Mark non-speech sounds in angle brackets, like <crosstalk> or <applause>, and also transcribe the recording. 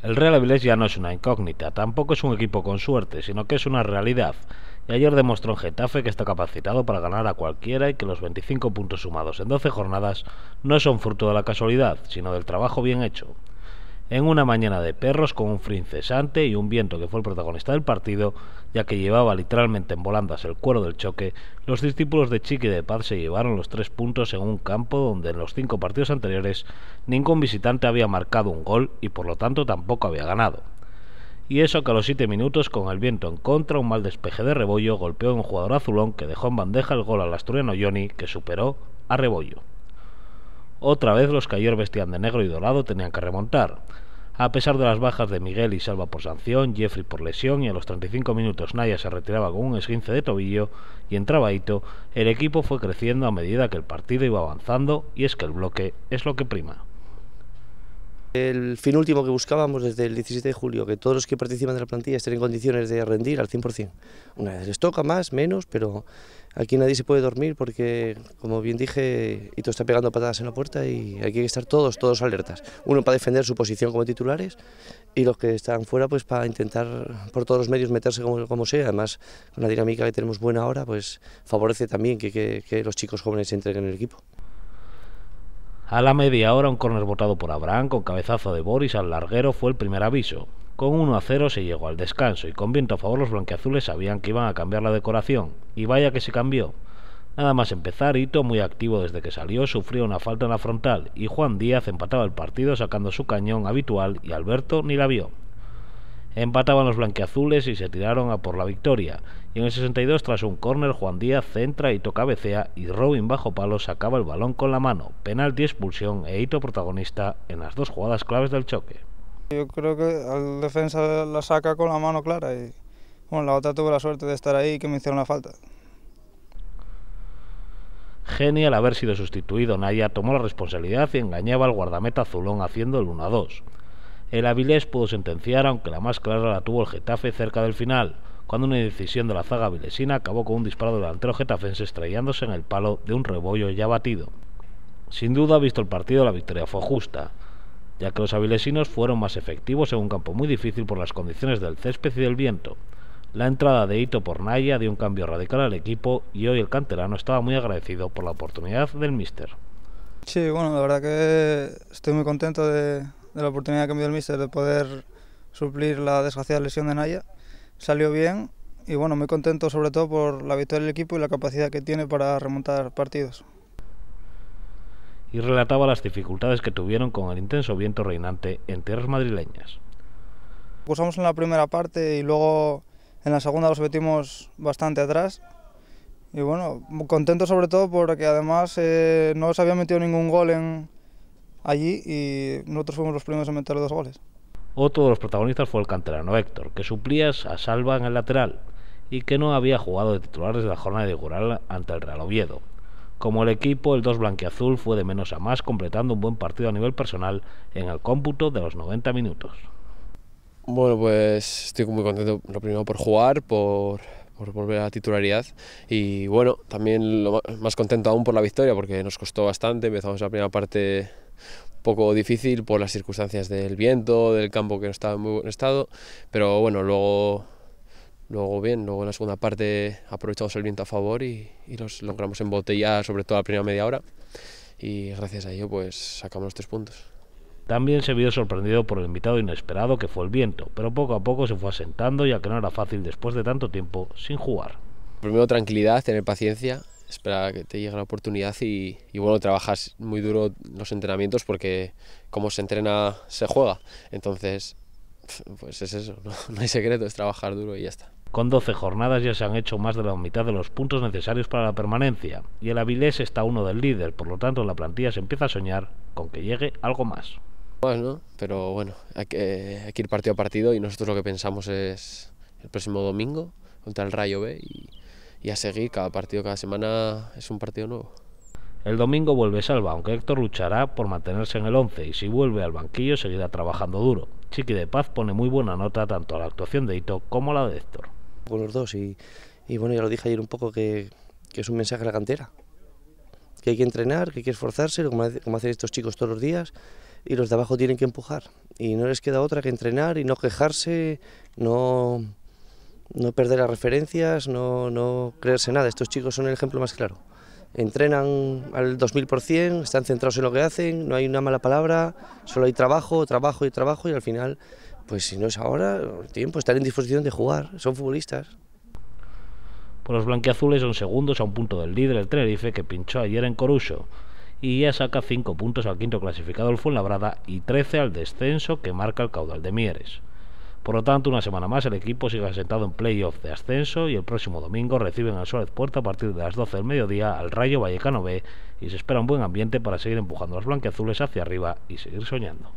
El Real Avilés ya no es una incógnita, tampoco es un equipo con suerte, sino que es una realidad. Y ayer demostró en Getafe que está capacitado para ganar a cualquiera y que los 25 puntos sumados en 12 jornadas no son fruto de la casualidad, sino del trabajo bien hecho en una mañana de perros con un frío y un viento que fue el protagonista del partido, ya que llevaba literalmente en volandas el cuero del choque, los discípulos de Chiqui de Paz se llevaron los tres puntos en un campo donde en los cinco partidos anteriores ningún visitante había marcado un gol y por lo tanto tampoco había ganado. Y eso que a los siete minutos, con el viento en contra, un mal despeje de Rebollo golpeó a un jugador azulón que dejó en bandeja el gol al asturiano Johnny, que superó a Rebollo. Otra vez los que ayer vestían de negro y dorado tenían que remontar. A pesar de las bajas de Miguel y Salva por sanción, Jeffrey por lesión y a los 35 minutos Naya se retiraba con un esguince de tobillo y entraba Ito, el equipo fue creciendo a medida que el partido iba avanzando y es que el bloque es lo que prima. El fin último que buscábamos desde el 17 de julio, que todos los que participan de la plantilla estén en condiciones de rendir al 100%. Una vez les toca más, menos, pero aquí nadie se puede dormir porque, como bien dije, Ito está pegando patadas en la puerta y hay que estar todos, todos alertas. Uno para defender su posición como titulares y los que están fuera pues para intentar por todos los medios meterse como, sea. Además, con la dinámica que tenemos buena ahora, pues favorece también que, los chicos jóvenes entren en el equipo. A la media hora, un córner botado por Abraham con cabezazo de Boris al larguero fue el primer aviso. Con 1 a 0 se llegó al descanso y con viento a favor los blanqueazules sabían que iban a cambiar la decoración. Y vaya que se cambió. Nada más empezar, Ito, muy activo desde que salió, sufrió una falta en la frontal y Juan Díaz empataba el partido sacando su cañón habitual y Alberto ni la vio. Empataban los blanqueazules y se tiraron a por la victoria. Y en el 62, tras un córner, Juan Díaz centra y toca becea y Robin bajo palo sacaba el balón con la mano. Penalti, expulsión e hito protagonista en las dos jugadas claves del choque. Yo creo que al defensa la saca con la mano clara y bueno, la otra tuve la suerte de estar ahí que me hicieron la falta. Genial haber sido sustituido, Naya tomó la responsabilidad y engañaba al guardameta azulón haciendo el 1-2. El Avilés pudo sentenciar, aunque la más clara la tuvo el Getafe cerca del final, cuando una decisión de la zaga avilesina acabó con un disparo delantero getafense estrellándose en el palo de un rebollo ya batido. Sin duda, visto el partido, la victoria fue justa, ya que los avilesinos fueron más efectivos en un campo muy difícil por las condiciones del césped y del viento. La entrada de Ito por Naya dio un cambio radical al equipo y hoy el canterano estaba muy agradecido por la oportunidad del míster. Sí, bueno, la verdad que estoy muy contento de, de la oportunidad que me dio el míster de poder suplir la desgraciada lesión de Naya. Salió bien y bueno, muy contento sobre todo por la victoria del equipo y la capacidad que tiene para remontar partidos. Y relataba las dificultades que tuvieron con el intenso viento reinante en tierras madrileñas. Usamos en la primera parte y luego en la segunda los metimos bastante atrás. Y bueno, contento sobre todo porque además eh, no se había metido ningún gol en, allí y nosotros fuimos los primeros en meter dos goles. Otro de los protagonistas fue el canterano Héctor, que suplía a Salva en el lateral y que no había jugado de titular desde la jornada de Gural ante el Real Oviedo. Como el equipo, el 2 blanquiazul fue de menos a más, completando un buen partido a nivel personal en el cómputo de los 90 minutos. Bueno, pues estoy muy contento, lo primero por jugar, por, volver a titularidad y bueno, también más contento aún por la victoria porque nos costó bastante, empezamos la primera parte poco difícil por las circunstancias del viento, del campo que no estaba en muy buen estado, pero bueno, luego, luego bien, luego en la segunda parte aprovechamos el viento a favor y, y los logramos embotellar, sobre todo la primera media hora, y gracias a ello pues sacamos los tres puntos. También se vio sorprendido por el invitado inesperado que fue el viento, pero poco a poco se fue asentando ya que no era fácil después de tanto tiempo sin jugar. Primero tranquilidad, tener paciencia, espera que te llegue la oportunidad y, bueno, trabajas muy duro los entrenamientos porque como se entrena, se juega. Entonces, <laughs> pues es eso, <laughs> no, hay secreto, es trabajar duro y ya está. Con 12 jornadas ya se han hecho más de la mitad de los puntos necesarios para la permanencia y el Avilés está uno del líder, por lo tanto la plantilla se empieza a soñar con que llegue algo más. Pues ¿no? Pero bueno, hay que, hay que ir partido a partido y nosotros lo que pensamos es el próximo domingo contra el Rayo B y, y a seguir. Cada partido, cada semana es un partido nuevo. El domingo vuelve Salva, aunque Héctor luchará por mantenerse en el 11 y si vuelve al banquillo seguirá trabajando duro. Chiqui de Paz pone muy buena nota tanto a la actuación de Ito como a la de Héctor. Con los dos y, y bueno, ya lo dije ayer un poco que, es un mensaje a la cantera. Que hay que entrenar, que hay que esforzarse, como hacen estos chicos todos los días y los de abajo tienen que empujar. Y no les queda otra que entrenar y no quejarse, no no perder las referencias, no, no creerse nada. Estos chicos son el ejemplo más claro. Entrenan al 2000%, están centrados en lo que hacen, no hay una mala palabra, solo hay trabajo, trabajo y trabajo y al final, pues si no es ahora, el tiempo, estar en disposición de jugar, son futbolistas. Por pues los blanquiazules son segundos a un punto del líder, el Tenerife, que pinchó ayer en Coruso y ya saca cinco puntos al quinto clasificado el Fuenlabrada y trece al descenso que marca el caudal de Mieres. Por lo tanto, una semana más el equipo sigue asentado en playoff de ascenso y el próximo domingo reciben al Suárez Puerta a partir de las 12 del mediodía al Rayo Vallecano B y se espera un buen ambiente para seguir empujando a los blanqueazules hacia arriba y seguir soñando.